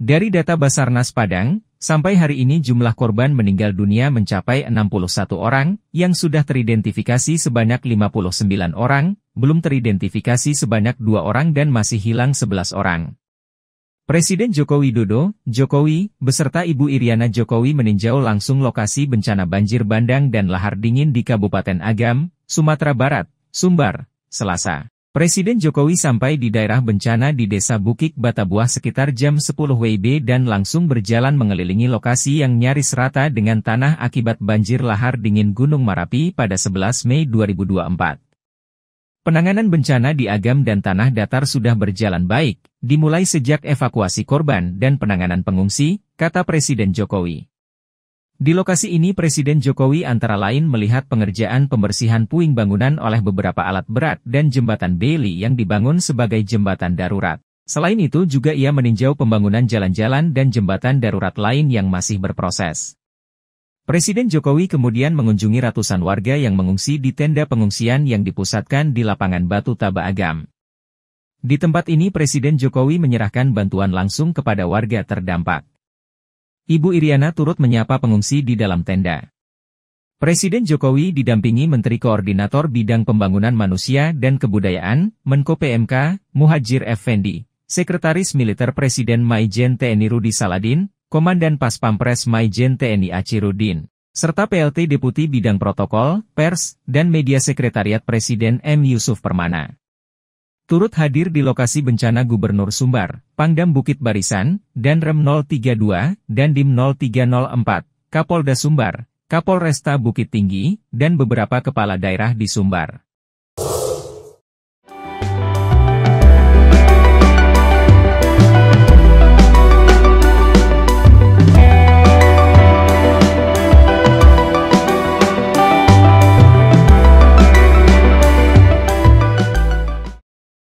Dari data Basarnas Padang, sampai hari ini jumlah korban meninggal dunia mencapai 61 orang, yang sudah teridentifikasi sebanyak 59 orang, belum teridentifikasi sebanyak 2 orang dan masih hilang 11 orang. Presiden Jokowi Widodo, Jokowi, beserta Ibu Iriana Jokowi meninjau langsung lokasi bencana banjir bandang dan lahar dingin di Kabupaten Agam, Sumatera Barat, Sumbar, Selasa. Presiden Jokowi sampai di daerah bencana di Desa Bukik Batabuah sekitar jam 10 WIB dan langsung berjalan mengelilingi lokasi yang nyaris rata dengan tanah akibat banjir lahar dingin Gunung Marapi pada 11 Mei 2024. Penanganan bencana di Agam dan Tanah Datar sudah berjalan baik, dimulai sejak evakuasi korban dan penanganan pengungsi, kata Presiden Jokowi. Di lokasi ini Presiden Jokowi antara lain melihat pengerjaan pembersihan puing bangunan oleh beberapa alat berat dan jembatan Bailey yang dibangun sebagai jembatan darurat. Selain itu juga ia meninjau pembangunan jalan-jalan dan jembatan darurat lain yang masih berproses. Presiden Jokowi kemudian mengunjungi ratusan warga yang mengungsi di tenda pengungsian yang dipusatkan di lapangan Batu Taba Agam. Di tempat ini Presiden Jokowi menyerahkan bantuan langsung kepada warga terdampak. Ibu Iriana turut menyapa pengungsi di dalam tenda. Presiden Jokowi didampingi Menteri Koordinator Bidang Pembangunan Manusia dan Kebudayaan, Menko PMK, Muhajir Effendi, Sekretaris Militer Presiden Maijen TNI Rudi Saladin, Komandan Pas Pampres Maijen TNI Acirudin, serta PLT Deputi Bidang Protokol, Pers, dan Media Sekretariat Presiden M. Yusuf Permana turut hadir di lokasi bencana Gubernur Sumbar, Pangdam Bukit Barisan, dan Rem 032, dan Dim 0304, Kapolda Sumbar, Kapolresta Bukit Tinggi, dan beberapa kepala daerah di Sumbar.